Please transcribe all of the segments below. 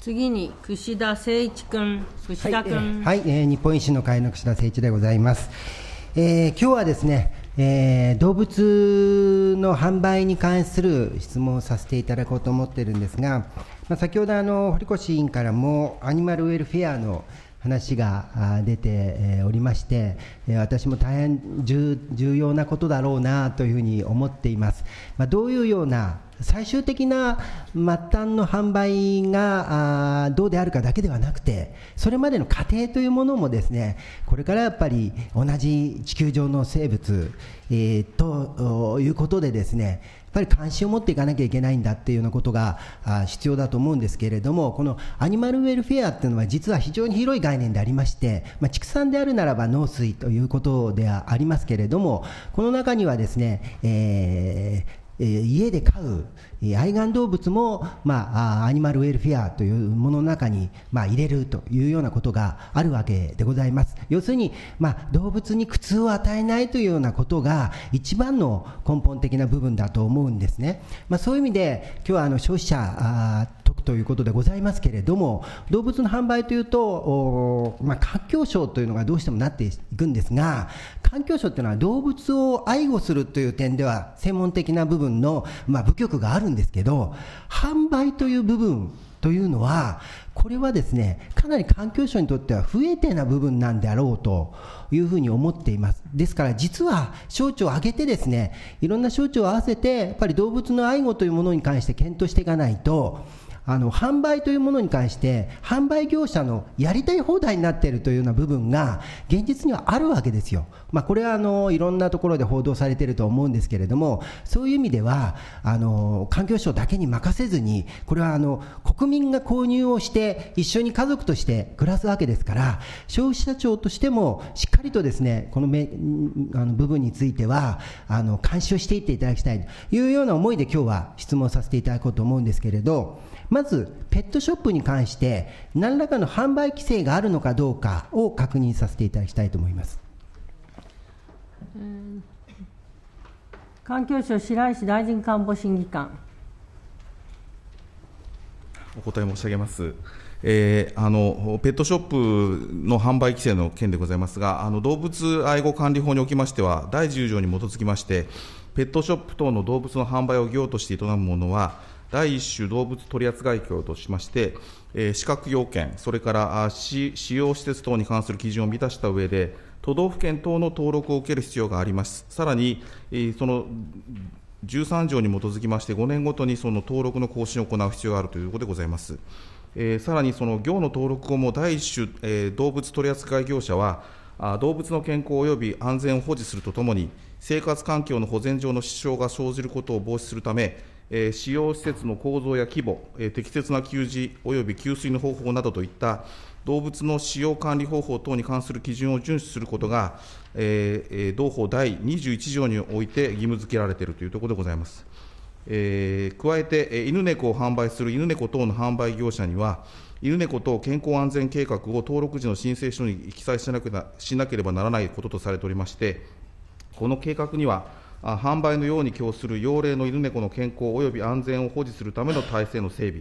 次に串田誠一君、串田君、はい、はい、えー、日本維新の会の串田誠一でございます。えー、今日はですね、えー、動物の販売に関する質問をさせていただこうと思ってるんですが、まあ、先ほどあの堀越委員からもアニマルウェルフェアの話が出ておりまして、私も大変重要なことだろうなというふうに思っています。まあ、どういうような最終的な末端の販売がどうであるかだけではなくてそれまでの過程というものもですねこれからやっぱり同じ地球上の生物、えー、ということでですねやっぱり関心を持っていかなきゃいけないんだっていうようなことが必要だと思うんですけれどもこのアニマルウェルフェアっていうのは実は非常に広い概念でありまして、まあ、畜産であるならば農水ということではありますけれどもこの中にはですね、えー家で飼う、愛玩動物も、まあ、アニマルウェルフェアというものの中に、まあ、入れるというようなことがあるわけでございます要するに、まあ、動物に苦痛を与えないというようなことが一番の根本的な部分だと思うんですね、まあ、そういう意味で今日はあの消費者得ということでございますけれども動物の販売というと、まあ、環境省というのがどうしてもなっていくんですが環境省というのは動物を愛護するという点では専門的な部分の、まあ、部局があるんですけど販売という部分というのは、これはですね、かなり環境省にとっては不衛定な部分なんであろうというふうに思っています。ですから実は省庁を挙げてですね、いろんな省庁を合わせて、やっぱり動物の愛護というものに関して検討していかないと、あの販売というものに関して販売業者のやりたい放題になっているというような部分が現実にはあるわけですよ、まあ、これはあのいろんなところで報道されていると思うんですけれどもそういう意味ではあの環境省だけに任せずにこれはあの国民が購入をして一緒に家族として暮らすわけですから消費者庁としてもしっかりとですねこのめあの部分についてはあの監視をしていっていただきたいというような思いで今日は質問させていただこうと思うんですけれど、ままずペットショップに関して何らかの販売規制があるのかどうかを確認させていただきたいと思います。環境省白石大臣官房審議官お答え申し上げます。えー、あのペットショップの販売規制の件でございますが、あの動物愛護管理法におきましては、第10条に基づきまして、ペットショップ等の動物の販売を業として営むものは、第1種動物取扱業としまして、えー、資格要件、それから使用施設等に関する基準を満たした上で、都道府県等の登録を受ける必要があります。さらに、えー、その13条に基づきまして、5年ごとにその登録の更新を行う必要があるということでございます。えー、さらに、その業の登録後も第1種、えー、動物取扱業者は、動物の健康及び安全を保持するとともに、生活環境の保全上の支障が生じることを防止するため、えー、使用施設の構造や規模、えー、適切な給仕および給水の方法などといった動物の使用管理方法等に関する基準を遵守することが、えー、同法第21条において義務付けられているというところでございます。えー、加えて、犬猫を販売する犬猫等の販売業者には、犬猫等健康安全計画を登録時の申請書に記載しなければならないこととされておりまして、この計画には、販売のように供する要例の犬猫の健康及び安全を保持するための体制の整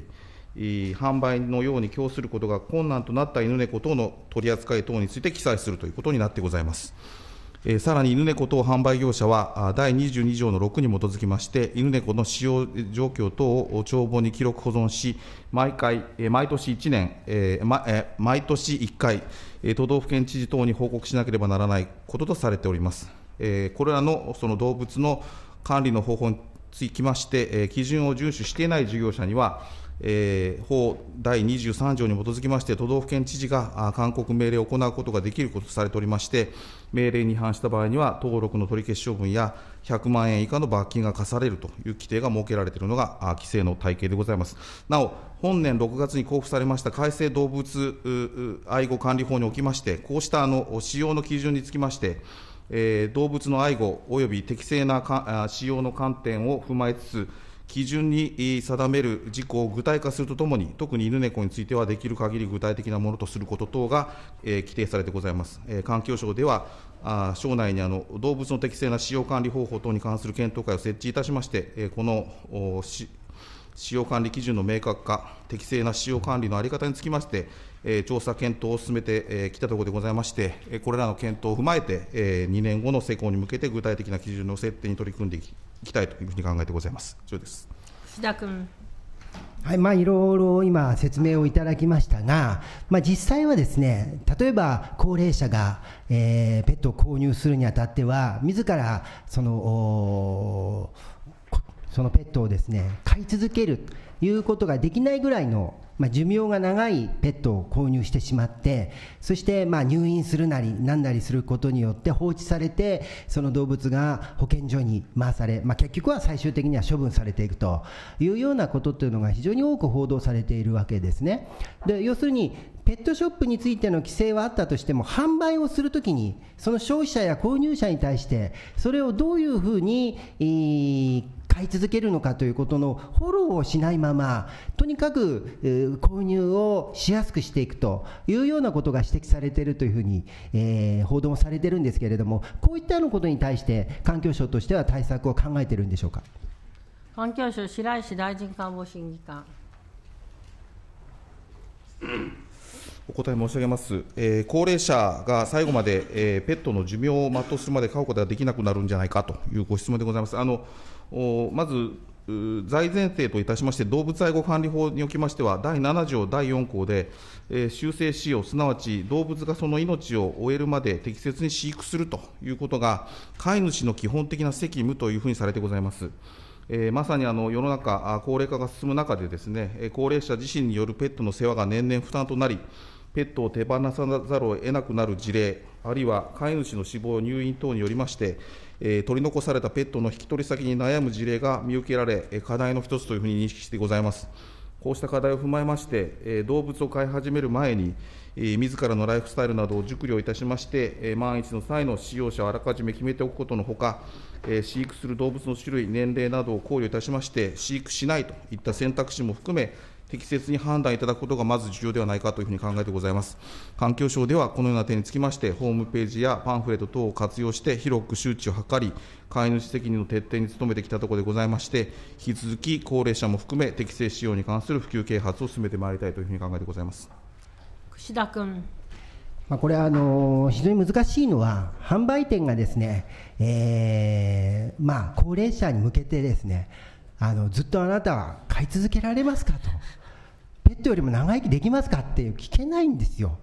備、販売のように供することが困難となった犬猫等の取り扱い等について記載するということになってございます。さらに犬猫等販売業者は、第22条の6に基づきまして、犬猫の使用状況等を帳簿に記録保存し、毎回、毎年1年、毎年1回、都道府県知事等に報告しなければならないこととされております。これらのその動物の管理の方法につきまして、基準を遵守していない事業者には、法第23条に基づきまして、都道府県知事が勧告命令を行うことができることとされておりまして、命令に違反した場合には、登録の取り消し処分や100万円以下の罰金が課されるという規定が設けられているのが規制の体系でございます。なお、本年6月に交付されました改正動物愛護管理法におきまして、こうしたあの使用の基準につきまして、え動物の愛護及び適正な使用の観点を踏まえつつ、基準に定める事項を具体化するとともに、特に犬猫については、できる限り具体的なものとすること等が、えー、規定されてございます。えー、環境省ではあ省内にあの動物の適正な使用管理方法等に関する検討会を設置いたしまして、えー、このおし使用管理基準の明確化、適正な使用管理のあり方につきまして、え調査検討を進めてき、えー、たところでございまして、これらの検討を踏まえて、えー、2年後の施行に向けて具体的な基準の設定に取り組んでいきたいというふうに考えてございます。以上です岸田君はいまあ、いろいろ今、説明をいただきましたが、まあ、実際はですね例えば高齢者が、えー、ペットを購入するにあたっては、自らそのそのペットをですね飼い続けるということができないぐらいの、まあ、寿命が長いペットを購入してしまってそしてまあ入院するなりなんなりすることによって放置されてその動物が保健所に回され、まあ、結局は最終的には処分されていくというようなことというのが非常に多く報道されているわけですね。で要するにペットショップについての規制はあったとしても販売をするときにその消費者や購入者に対してそれをどういうふうに、えー買い続けるのかということのフォローをしないままとにかく、購入をしやすくしていくというようなことが指摘されているというふうに、えー、報道されているんですけれどもこういったようなことに対して環境省としては対策を考えているんでしょうか環境省白石大臣官房審議官。お答え申し上げます、えー、高齢者が最後まで、えー、ペットの寿命を全うするまで飼うことができなくなるんじゃないかというご質問でございます。あのまず財前提といたしまして、動物愛護管理法におきましては、第7条第4項で、修正使用、すなわち動物がその命を終えるまで適切に飼育するということが、飼い主の基本的な責務というふうにされてございます。えー、まさにあの世の中、高齢化が進む中で、ですね高齢者自身によるペットの世話が年々負担となり、ペットを手放さざるを得なくなる事例、あるいは飼い主の死亡、入院等によりまして、取り残されたペットの引き取り先に悩む事例が見受けられ、課題の一つというふうに認識してございます。こうした課題を踏まえまして、動物を飼い始める前に、みずからのライフスタイルなどを熟慮いたしまして、万一の際の使用者をあらかじめ決めておくことのほか、飼育する動物の種類、年齢などを考慮いたしまして、飼育しないといった選択肢も含め、適切に判断いただくことがまず重要ではないかというふうに考えてございます。環境省ではこのような点につきまして、ホームページやパンフレット等を活用して広く周知を図り、飼い主責任の徹底に努めてきたところでございまして、引き続き高齢者も含め適正使用に関する普及啓発を進めてまいりたいというふうに考えてございます。串田君。まあ、これはあの非常に難しいのは、販売店がですね、えまあ、高齢者に向けてですね、あのずっとあなたは飼い続けられますかとペットよりも長生きできますかって聞けないんですよ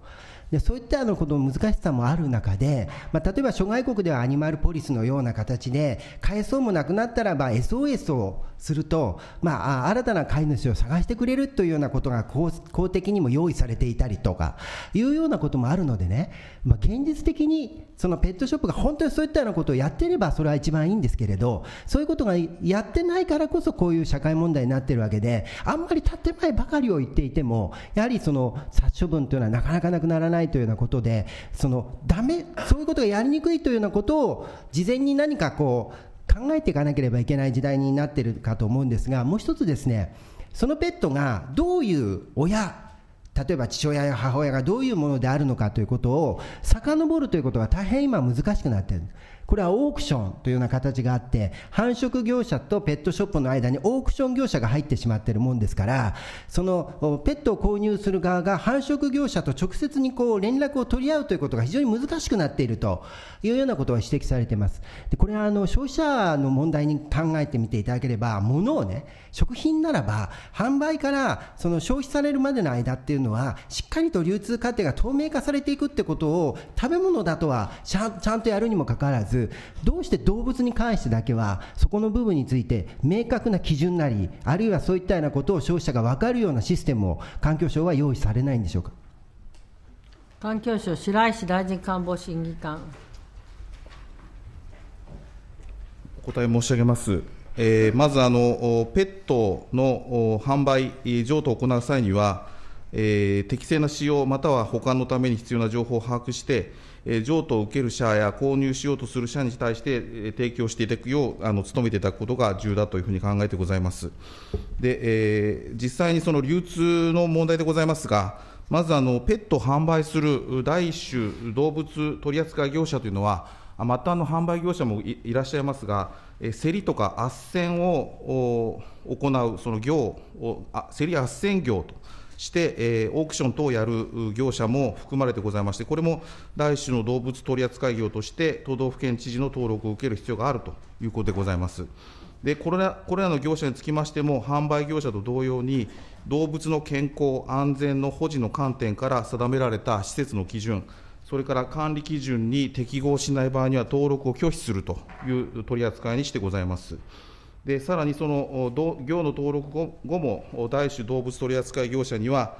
でそういったあのこの難しさもある中で、まあ、例えば諸外国ではアニマルポリスのような形で、えそうもなくなったらば SOS をすると、まあ、新たな飼い主を探してくれるというようなことが公公的にも用意されていたりとかいうようなこともあるのでね、まあ、現実的にそのペットショップが本当にそういったようなことをやってればそれは一番いいんですけれど、そういうことがやってないからこそこういう社会問題になってるわけで、あんまり建前ばかりを言っていても、やはりその殺処分というのはなかなかなくならない。ないというようなことでそのダメそういうことがやりにくいというようなことを事前に何かこう考えていかなければいけない時代になってるかと思うんですがもう一つですねそのペットがどういう親例えば父親や母親がどういうものであるのかということを遡るということが大変今難しくなっているこれはオークションというような形があって、繁殖業者とペットショップの間にオークション業者が入ってしまっているもんですから、そのペットを購入する側が繁殖業者と直接にこう連絡を取り合うということが非常に難しくなっているというようなことが指摘されています。でこれはあの消費者の問題に考えてみていただければ、物をね、食品ならば、販売からその消費されるまでの間っていうのは、しっかりと流通過程が透明化されていくってことを、食べ物だとはちゃんとやるにもかかわらず、ずどうして動物に関してだけはそこの部分について明確な基準なりあるいはそういったようなことを消費者が分かるようなシステムを環境省は用意されないんでしょうか環境省白石大臣官房審議官お答え申し上げます。えー、まずあの、ペットの販売、譲渡を行う際には、えー、適正な使用または保管のために必要な情報を把握して、譲渡を受ける者や購入しようとする者に対して提供していただくようあの努めていただくことが重要だというふうに考えてございます。で、えー、実際にその流通の問題でございますが、まずあのペットを販売する第1種動物取扱業者というのは、またあの販売業者もいらっしゃいますが、え競りとか斡旋を行う、その業を、競り斡旋業と。して、えー、オークション等をやる業者も含まれてございまして、これも来種の動物取扱業として、都道府県知事の登録を受ける必要があるということでございます。でこれらこれらの業者につきましても、販売業者と同様に、動物の健康、安全の保持の観点から定められた施設の基準、それから管理基準に適合しない場合には登録を拒否するという取り扱いにしてございます。さらにその業の登録後も、大種動物取扱業者には、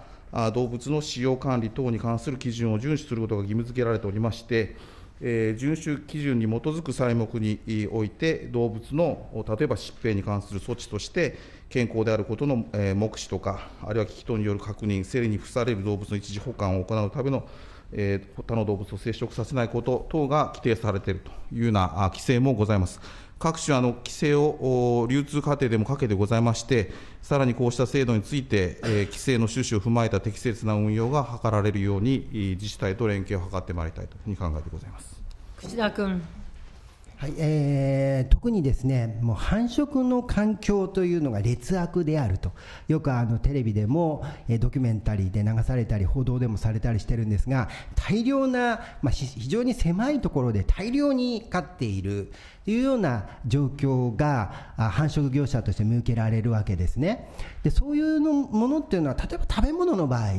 動物の使用管理等に関する基準を遵守することが義務付けられておりまして、えー、遵守基準に基づく材目において、動物の例えば疾病に関する措置として、健康であることの、え目視とか、あるいは機等による確認、生理に付される動物の一時保管を行うための、えー、他の動物を接触させないこと等が規定されているというような規制もございます。各種あの規制を流通過程でもかけてございまして、さらにこうした制度について、えー、規制の趣旨を踏まえた適切な運用が図られるように、自治体と連携を図ってまいりたいというふうに考えてございます口田君。はいえー、特にですねもう繁殖の環境というのが劣悪であるとよくあのテレビでも、えー、ドキュメンタリーで流されたり報道でもされたりしてるんですが大量な、まあ、非常に狭いところで大量に飼っている、というような状況が繁殖業者として見受けられるわけですねでそういうのものっていうのは例えば食べ物の場合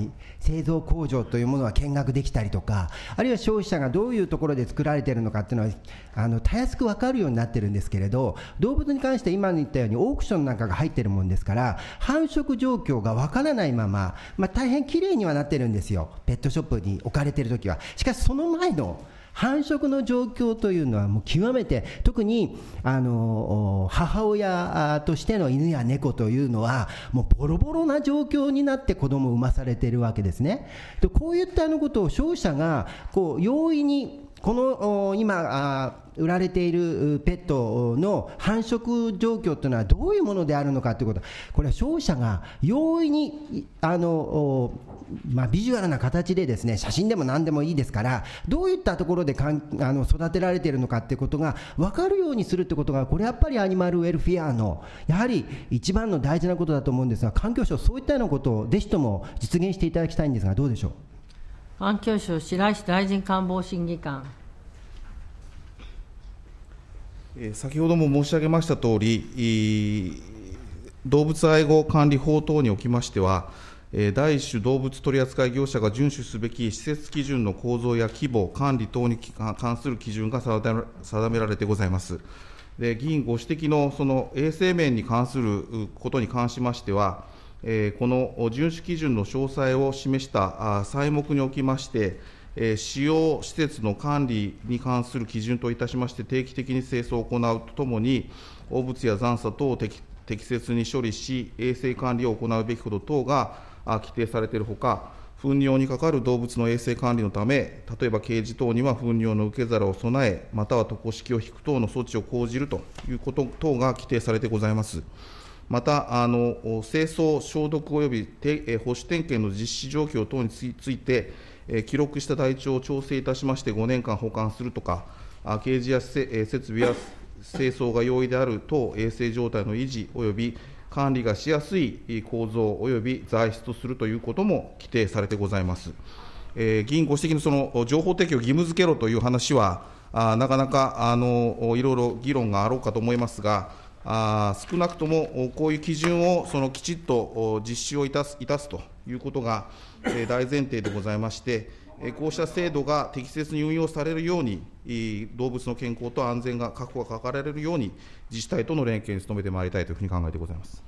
製造工場というものは見学できたりとかあるいは消費者がどういうところで作られてるのかっていうのはあのたやすく分かるようになってるんですけれど動物に関して今言ったようにオークションなんかが入ってるもんですから繁殖状況が分からないまま、まあ、大変綺麗にはなってるんですよペットショップに置かれてる時はしかしその前の繁殖の状況というのはもう極めて特にあの母親としての犬や猫というのはもうボロボロな状況になって子供を産まされているわけですねでこういったあのことを消費者がこう容易にこの今売られているペットの繁殖状況というのはどういうものであるのかということ、これは消費者が容易にあの、まあ、ビジュアルな形でです、ね、写真でも何でもいいですから、どういったところでかんあの育てられているのかということが分かるようにするということが、これやっぱりアニマルウェルフィアの、やはり一番の大事なことだと思うんですが、環境省、そういったようなことをぜひとも実現していただきたいんですが、どうでしょう。環境省白石大臣官房審議官先ほども申し上げましたとおり、動物愛護管理法等におきましては、第1種動物取扱業者が遵守すべき施設基準の構造や規模、管理等に関する基準が定められてございます。で議員ご指摘のその衛生面に関することに関しましては、この遵守基準の詳細を示した細目におきまして、使用施設の管理に関する基準といたしまして、定期的に清掃を行うとともに、汚物や残渣等を適切に処理し、衛生管理を行うべきこと等が規定されているほか、糞尿に係る動物の衛生管理のため、例えばケージ等には糞尿の受け皿を備え、または渡航式を引く等の措置を講じるということ等が規定されてございます。また、あの清掃、消毒および保守点検の実施状況等について、記録した台帳を調整いたしまして、5年間保管するとか、ケージや設備や清掃が容易である等衛生状態の維持および管理がしやすい構造および材質とするということも規定されてございます。えー、議員ご指摘のその情報提供を義務付けろという話は、あなかなかあのいろいろ議論があろうかと思いますが、あ少なくともこういう基準をそのきちっと実施をいたすいたすということが、え大前提でございまして、えこうした制度が適切に運用されるように、動物の健康と安全が確保が図られるように、自治体との連携に努めてまいりたいというふうに考えてございます。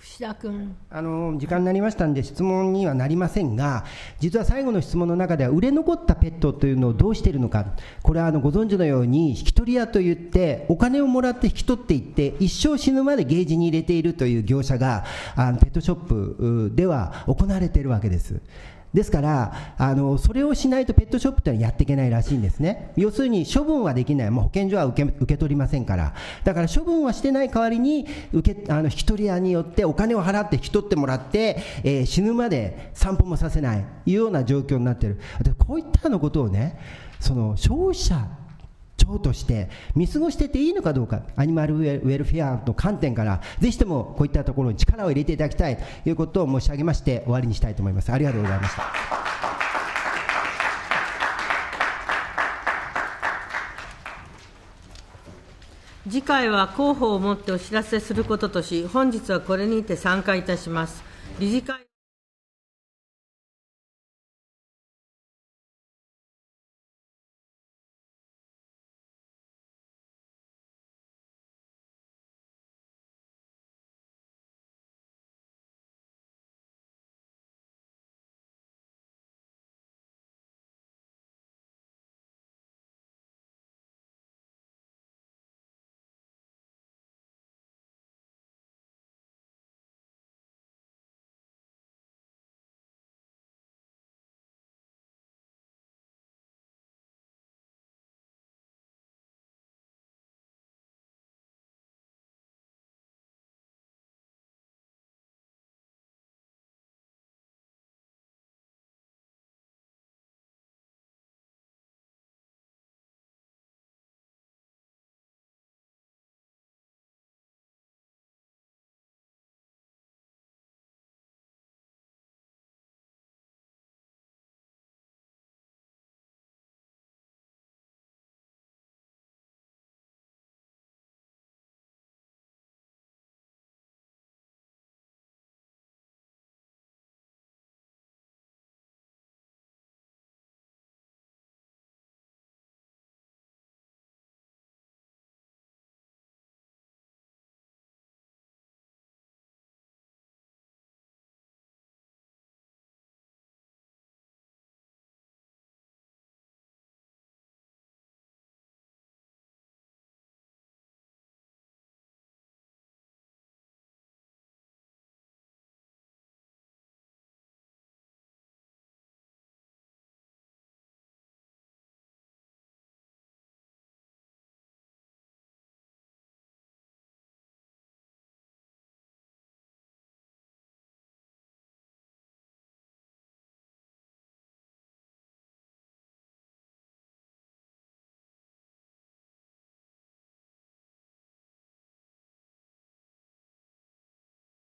串田君あの時間になりましたんで質問にはなりませんが実は最後の質問の中では売れ残ったペットというのをどうしているのかこれはあのご存知のように引き取り屋といってお金をもらって引き取っていって一生死ぬまでゲージに入れているという業者があのペットショップでは行われているわけです。ですから、あのそれをしないとペットショップってのはやっていけないらしいんですね、要するに処分はできない、もう保健所は受け受け取りませんから、だから処分はしてない代わりに受け、あの引き取り屋によってお金を払って引き取ってもらって、えー、死ぬまで散歩もさせないいうような状況になってる、でこういったのことをね、その消費者長として見過ごしてていいのかどうか、アニマルウェルフェアの観点から、ぜひともこういったところに力を入れていただきたいということを申し上げまして、終わりにしたいと思います。ありがとうございました。次回は広報をもってお知らせすることとし、本日はこれにて参加いたします。理事会